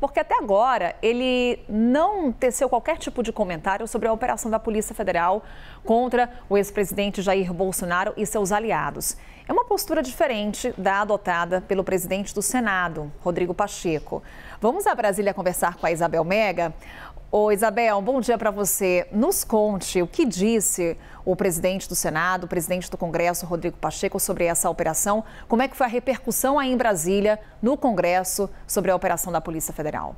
porque até agora ele não teceu qualquer tipo de comentário sobre a operação da Polícia Federal contra o ex-presidente Jair Bolsonaro e seus aliados. É uma postura diferente da adotada pelo presidente do Senado, Rodrigo Pacheco. Vamos a Brasília conversar com a Isabel Mega. Ô Isabel, bom dia para você. Nos conte o que disse o presidente do Senado, o presidente do Congresso, Rodrigo Pacheco, sobre essa operação. Como é que foi a repercussão aí em Brasília, no Congresso, sobre a operação da Polícia Federal?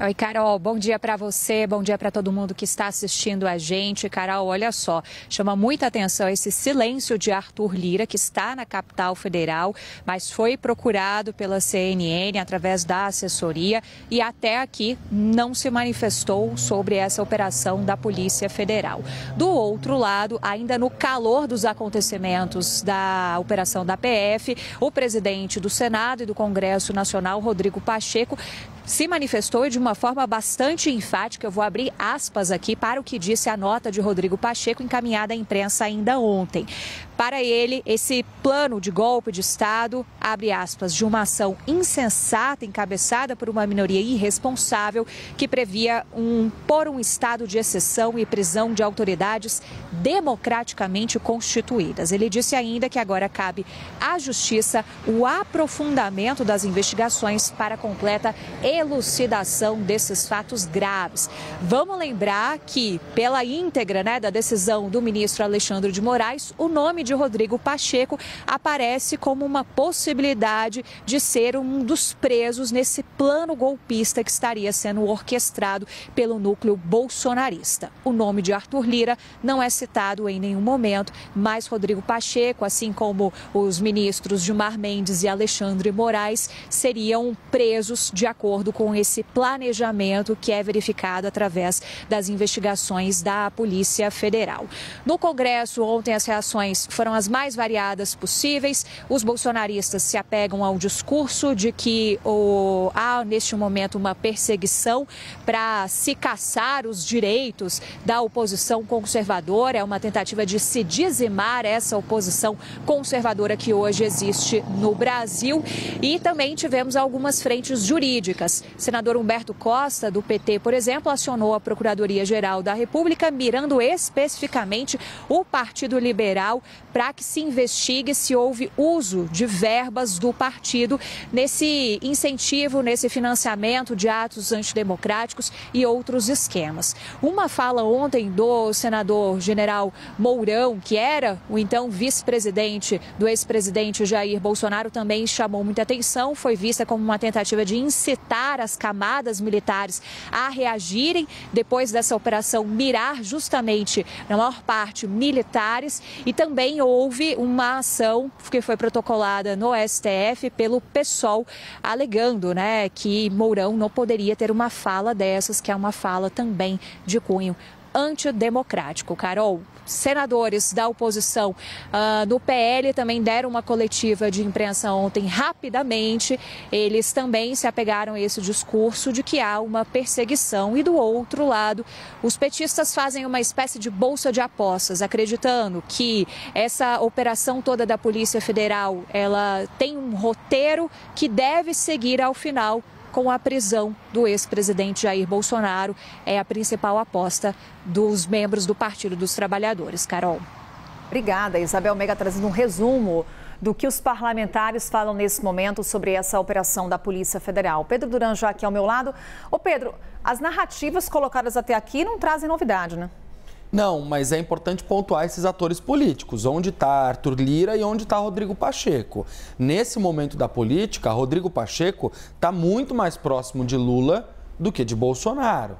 Oi, Carol, bom dia para você, bom dia para todo mundo que está assistindo a gente. Carol, olha só, chama muita atenção esse silêncio de Arthur Lira, que está na capital federal, mas foi procurado pela CNN através da assessoria e até aqui não se manifestou sobre essa operação da Polícia Federal. Do outro lado, ainda no calor dos acontecimentos da operação da PF, o presidente do Senado e do Congresso Nacional, Rodrigo Pacheco, se manifestou e de uma forma bastante enfática. Eu vou abrir aspas aqui para o que disse a nota de Rodrigo Pacheco encaminhada à imprensa ainda ontem. Para ele, esse plano de golpe de Estado, abre aspas, de uma ação insensata encabeçada por uma minoria irresponsável que previa um por um estado de exceção e prisão de autoridades democraticamente constituídas. Ele disse ainda que agora cabe à justiça o aprofundamento das investigações para completa elucidação desses fatos graves. Vamos lembrar que pela íntegra, né, da decisão do ministro Alexandre de Moraes, o nome de Rodrigo Pacheco aparece como uma possibilidade de ser um dos presos nesse plano golpista que estaria sendo orquestrado pelo núcleo bolsonarista. O nome de Arthur Lira não é citado em nenhum momento, mas Rodrigo Pacheco, assim como os ministros Gilmar Mendes e Alexandre Moraes, seriam presos de acordo com esse planejamento que é verificado através das investigações da Polícia Federal. No Congresso, ontem as reações foram as mais variadas possíveis. Os bolsonaristas se apegam ao discurso de que o, há, neste momento, uma perseguição para se caçar os direitos da oposição conservadora. É uma tentativa de se dizimar essa oposição conservadora que hoje existe no Brasil. E também tivemos algumas frentes jurídicas. O senador Humberto Costa, do PT, por exemplo, acionou a Procuradoria-Geral da República, mirando especificamente o Partido Liberal para que se investigue se houve uso de verbas do partido nesse incentivo, nesse financiamento de atos antidemocráticos e outros esquemas. Uma fala ontem do senador general Mourão, que era o então vice-presidente do ex-presidente Jair Bolsonaro, também chamou muita atenção, foi vista como uma tentativa de incitar as camadas militares a reagirem depois dessa operação mirar justamente, na maior parte, militares e também houve uma ação que foi protocolada no STF pelo PSOL, alegando né, que Mourão não poderia ter uma fala dessas, que é uma fala também de cunho antidemocrático. Carol, senadores da oposição uh, do PL também deram uma coletiva de imprensa ontem rapidamente. Eles também se apegaram a esse discurso de que há uma perseguição. E do outro lado, os petistas fazem uma espécie de bolsa de apostas, acreditando que essa operação toda da Polícia Federal ela tem um roteiro que deve seguir ao final com a prisão do ex-presidente Jair Bolsonaro. É a principal aposta dos membros do Partido dos Trabalhadores. Carol. Obrigada, Isabel Mega trazendo um resumo do que os parlamentares falam nesse momento sobre essa operação da Polícia Federal. Pedro Duran já aqui ao meu lado. Ô Pedro, as narrativas colocadas até aqui não trazem novidade, né? Não, mas é importante pontuar esses atores políticos, onde está Arthur Lira e onde está Rodrigo Pacheco. Nesse momento da política, Rodrigo Pacheco está muito mais próximo de Lula do que de Bolsonaro.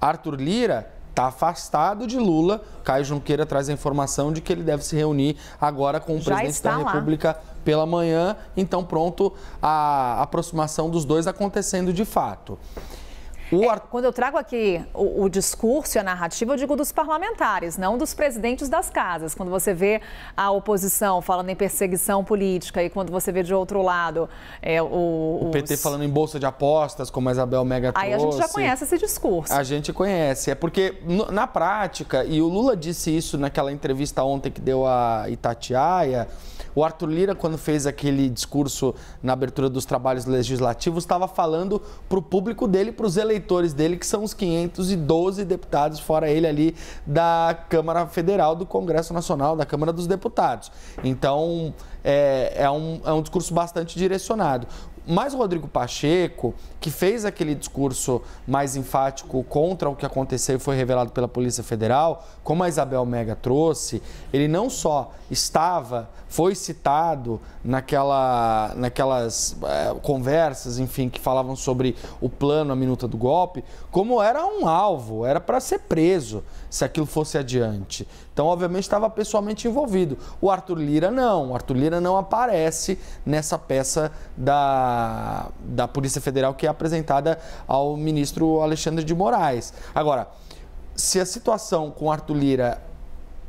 Arthur Lira está afastado de Lula. Caio Junqueira traz a informação de que ele deve se reunir agora com o Já presidente da lá. República pela manhã. Então, pronto, a aproximação dos dois acontecendo de fato. É, quando eu trago aqui o, o, discurso e a narrativa, eu digo dos parlamentares, não dos presidentes das casas. Quando você vê a oposição falando em perseguição política e quando você vê de outro lado é, o, os... PT falando em bolsa de apostas, como a Isabel Mega trouxe. Aí a gente já conhece esse discurso. A gente conhece. É porque na prática, e o Lula disse isso naquela entrevista ontem que deu a Itatiaia, o Arthur Lira, quando fez aquele discurso na abertura dos trabalhos legislativos, estava falando para o público dele, para os eleitores eleitores dele, que são os 512 deputados, fora ele ali da Câmara Federal, do Congresso Nacional, da Câmara dos Deputados. Então, é, é, um, é um discurso bastante direcionado. Mas o Rodrigo Pacheco, que fez aquele discurso mais enfático contra o que aconteceu e foi revelado pela Polícia Federal, como a Isabel Mega trouxe, ele não só estava, foi citado naquela, naquelas é, conversas, enfim, que falavam sobre o plano, a minuta do golpe, como era um alvo, era para ser preso se aquilo fosse adiante. Então, obviamente, estava pessoalmente envolvido. O Arthur Lira não. O Arthur Lira não aparece nessa peça da, da Polícia Federal que é apresentada ao ministro Alexandre de Moraes. Agora, se a situação com o Arthur Lira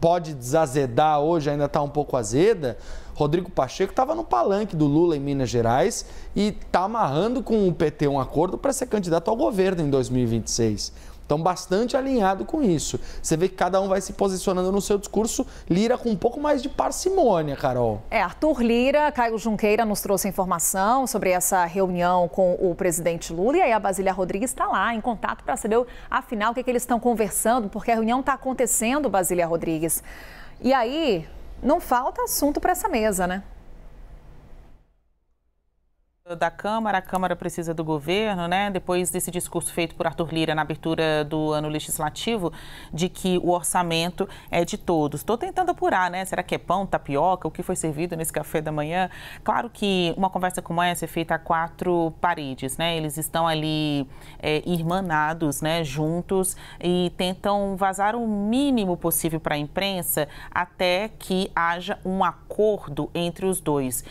pode desazedar hoje, ainda está um pouco azeda, Rodrigo Pacheco estava no palanque do Lula em Minas Gerais e está amarrando com o PT um acordo para ser candidato ao governo em 2026. Então, bastante alinhado com isso. Você vê que cada um vai se posicionando no seu discurso. Lira com um pouco mais de parcimônia, Carol. É, Arthur Lira, Caio Junqueira nos trouxe informação sobre essa reunião com o presidente Lula. E aí a Basília Rodrigues está lá em contato para saber, afinal, o que, é que eles estão conversando, porque a reunião está acontecendo, Basília Rodrigues. E aí, não falta assunto para essa mesa, né? da Câmara, a Câmara precisa do governo, né? Depois desse discurso feito por Arthur Lira na abertura do ano legislativo, de que o orçamento é de todos. Estou tentando apurar, né? Será que é pão, tapioca, o que foi servido nesse café da manhã? Claro que uma conversa como essa é feita a quatro paredes, né? Eles estão ali é, irmanados, né? Juntos e tentam vazar o mínimo possível para a imprensa até que haja um acordo entre os dois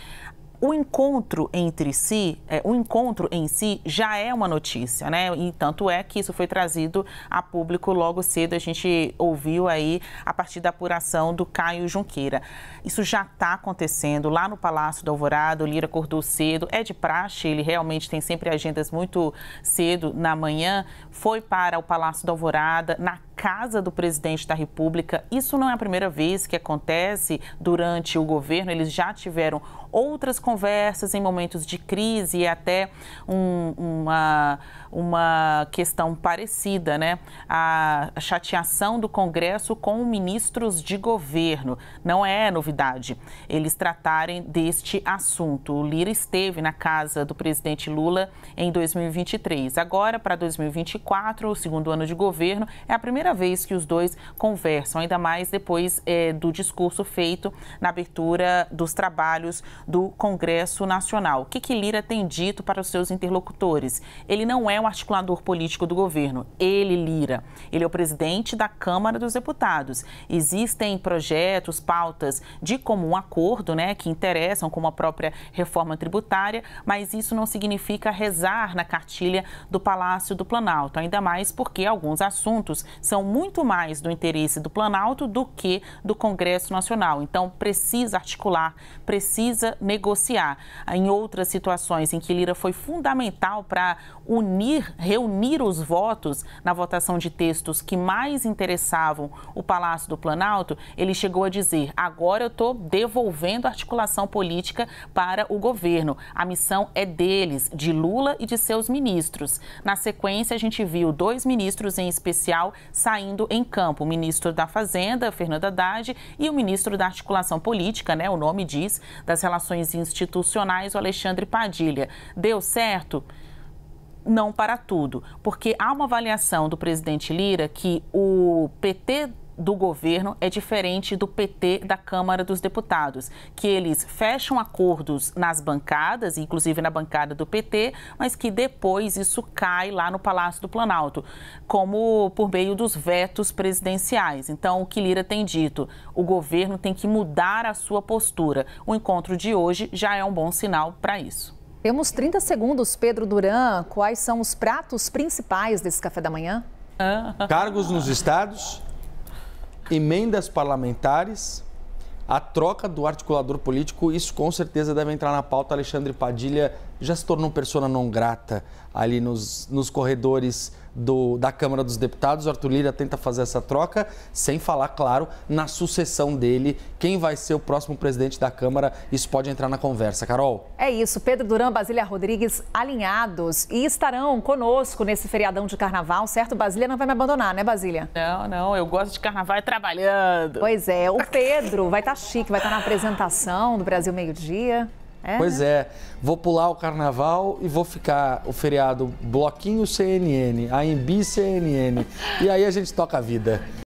o encontro entre si, é, o encontro em si já é uma notícia, né? E tanto é que isso foi trazido a público logo cedo. A gente ouviu aí a partir da apuração do Caio Junqueira. Isso já está acontecendo lá no Palácio do Alvorado. O Lira acordou cedo, é de praxe, ele realmente tem sempre agendas muito cedo na manhã. Foi para o Palácio do Alvorada, na casa do presidente da República. Isso não é a primeira vez que acontece durante o governo. Eles já tiveram outras conversas em momentos de crise e até um, uma, uma questão parecida, né? A chateação do Congresso com ministros de governo. Não é novidade eles tratarem deste assunto. O Lira esteve na casa do presidente Lula em 2023. Agora, para 2024, o segundo ano de governo, é a primeira primeira vez que os dois conversam, ainda mais depois é, do discurso feito na abertura dos trabalhos do Congresso Nacional. O que, que Lira tem dito para os seus interlocutores? Ele não é um articulador político do governo, ele, Lira. Ele é o presidente da Câmara dos Deputados. Existem projetos, pautas de comum acordo, né, que interessam, como a própria reforma tributária, mas isso não significa rezar na cartilha do Palácio do Planalto, ainda mais porque alguns assuntos são muito mais do interesse do Planalto do que do Congresso Nacional. Então, precisa articular, precisa negociar. Em outras situações em que Lira foi fundamental para unir, reunir os votos na votação de textos que mais interessavam o Palácio do Planalto, ele chegou a dizer: agora eu estou devolvendo a articulação política para o governo. A missão é deles, de Lula e de seus ministros. Na sequência, a gente viu dois ministros em especial saindo em campo. O ministro da Fazenda, Fernando Haddad, e o ministro da Articulação Política, né, o nome diz, das Relações Institucionais, o Alexandre Padilha. Deu certo? Não para tudo, porque há uma avaliação do presidente Lira que o PT do governo é diferente do PT da Câmara dos Deputados, que eles fecham acordos nas bancadas, inclusive na bancada do PT, mas que depois isso cai lá no Palácio do Planalto, como por meio dos vetos presidenciais. Então, o que Lira tem dito, o governo tem que mudar a sua postura. O encontro de hoje já é um bom sinal para isso. Temos 30 segundos, Pedro Duran. Quais são os pratos principais desse café da manhã? Cargos nos estados, emendas parlamentares, a troca do articulador político, isso com certeza deve entrar na pauta. Alexandre Padilha já se tornou persona não grata ali nos, nos corredores do, da Câmara dos Deputados. O Arthur Lira tenta fazer essa troca, sem falar, claro, na sucessão dele. Quem vai ser o próximo presidente da Câmara? Isso pode entrar na conversa, Carol. É isso. Pedro Duran, Basília Rodrigues, alinhados e estarão conosco nesse feriadão de carnaval, certo? Basília não vai me abandonar, né, Basília? Não, não. Eu gosto de carnaval trabalhando. Pois é. O Pedro vai estar tá chique, vai estar tá na apresentação do Brasil Meio Dia. É, pois né? é, vou pular o carnaval e vou ficar o feriado bloquinho CNN, AMB CNN. e aí a gente toca a vida.